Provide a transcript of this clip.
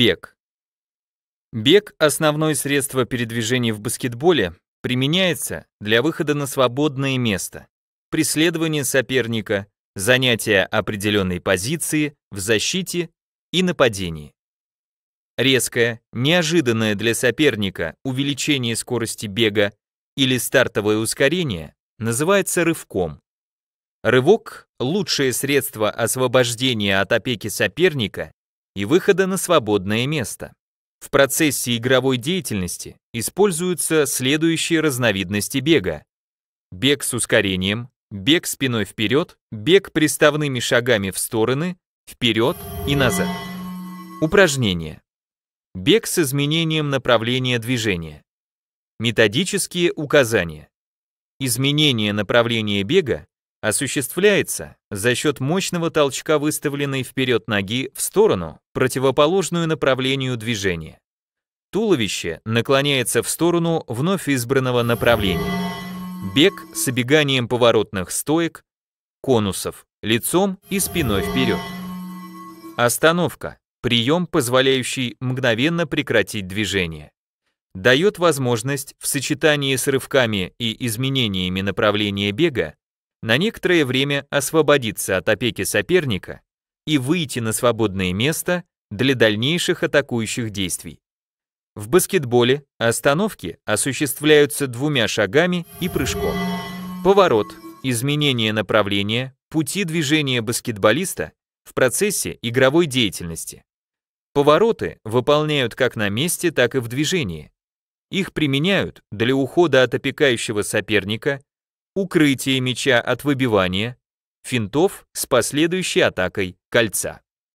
Бег. Бег – основное средство передвижения в баскетболе, применяется для выхода на свободное место, преследования соперника, занятия определенной позиции в защите и нападении. Резкое, неожиданное для соперника увеличение скорости бега или стартовое ускорение называется рывком. Рывок – лучшее средство освобождения от опеки соперника и выхода на свободное место. В процессе игровой деятельности используются следующие разновидности бега. Бег с ускорением, бег спиной вперед, бег приставными шагами в стороны, вперед и назад. Упражнение. Бег с изменением направления движения. Методические указания. Изменение направления бега осуществляется за счет мощного толчка выставленной вперед ноги в сторону, противоположную направлению движения. Туловище наклоняется в сторону вновь избранного направления. Бег с обеганием поворотных стоек, конусов, лицом и спиной вперед. Остановка – прием, позволяющий мгновенно прекратить движение. Дает возможность в сочетании с рывками и изменениями направления бега на некоторое время освободиться от опеки соперника и выйти на свободное место для дальнейших атакующих действий. В баскетболе остановки осуществляются двумя шагами и прыжком. Поворот, изменение направления, пути движения баскетболиста в процессе игровой деятельности. Повороты выполняют как на месте, так и в движении. Их применяют для ухода от опекающего соперника укрытие мяча от выбивания, финтов с последующей атакой кольца.